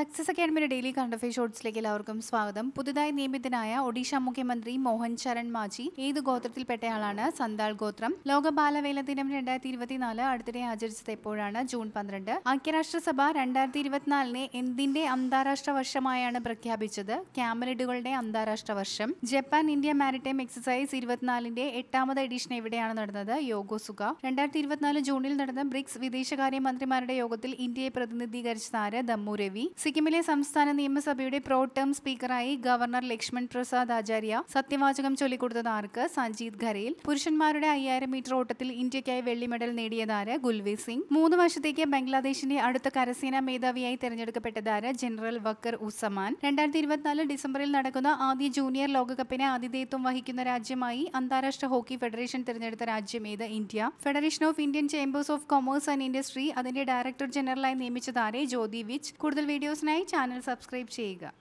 success അക്കാഡമിയുടെ daily കണ്ടഫേ ഷോർട്സിലേക്ക് എല്ലാവർക്കും സ്വാഗതം പുതുതായി നിയമിതനായ ഒഡീഷ മുഖ്യമന്ത്രി മോഹൻ ചരൺ മാജി ഏത് ഗോത്രത്തിൽപ്പെട്ടയാളാണ് സന്താൾ ഗോത്രം ലോക ബാലവേല ദിനം രണ്ടായിരത്തി ഇരുപത്തിനാല് അടുത്തിടെ ആചരിച്ചത് എപ്പോഴാണ് ജൂൺ പന്ത്രണ്ട് ഐക്യരാഷ്ട്രസഭ രണ്ടായിരത്തി ഇരുപത്തിനാലിനെ എന്തിന്റെ അന്താരാഷ്ട്ര വർഷമായാണ് പ്രഖ്യാപിച്ചത് ക്യാമലിഡുകളുടെ അന്താരാഷ്ട്ര വർഷം ജപ്പാൻ ഇന്ത്യ മാരിടൈം എക്സസൈസ് ഇരുപത്തിനാലിന്റെ എട്ടാമത് എഡിഷൻ എവിടെയാണ് നടന്നത് യോഗോസുഗ രണ്ടായിരത്തി ഇരുപത്തിനാല് ജൂണിൽ നടന്ന ബ്രിക്സ് വിദേശകാര്യ മന്ത്രിമാരുടെ യോഗത്തിൽ ഇന്ത്യയെ പ്രതിനിധീകരിച്ചതാര് ദമ്മു രവി സി സിക്കിമിലെ സംസ്ഥാന നിയമസഭയുടെ പ്രോട്ടേം സ്പീക്കറായി ഗവർണർ ലക്ഷ്മൺ പ്രസാദ് ആചാര്യ സത്യവാചകം ചൊല്ലിക്കൊടുത്തത് ആർക്ക് സഞ്ജീത് ഖരേൽ പുരുഷന്മാരുടെ അയ്യായിരം മീറ്റർ ഓട്ടത്തിൽ ഇന്ത്യയ്ക്കായി വെള്ളി മെഡൽ നേടിയതാര് ഗുൽവീർ സിംഗ് മൂന്ന് വർഷത്തേക്ക് ബംഗ്ലാദേശിന്റെ അടുത്ത കരസേനാ മേധാവിയായി തെരഞ്ഞെടുക്കപ്പെട്ടതാര് ജനറൽ വക്കർ ഉസമാൻ രണ്ടായിരത്തി ഇരുപത്തിനാല് ഡിസംബറിൽ നടക്കുന്ന ആദ്യ ജൂനിയർ ലോകകപ്പിനെ ആതിഥേയത്വം വഹിക്കുന്ന രാജ്യമായി അന്താരാഷ്ട്ര ഹോക്കി ഫെഡറേഷൻ തിരഞ്ഞെടുത്ത രാജ്യം ഏത് India federation of Indian chambers of commerce and industry അതിന്റെ ഡയറക്ടർ ജനറലായി നിയമിച്ചതാരെ ജ്യോതി വിച്ച് കൂടുതൽ വീഡിയോ वीडियोसाई चानल सब्स््रैब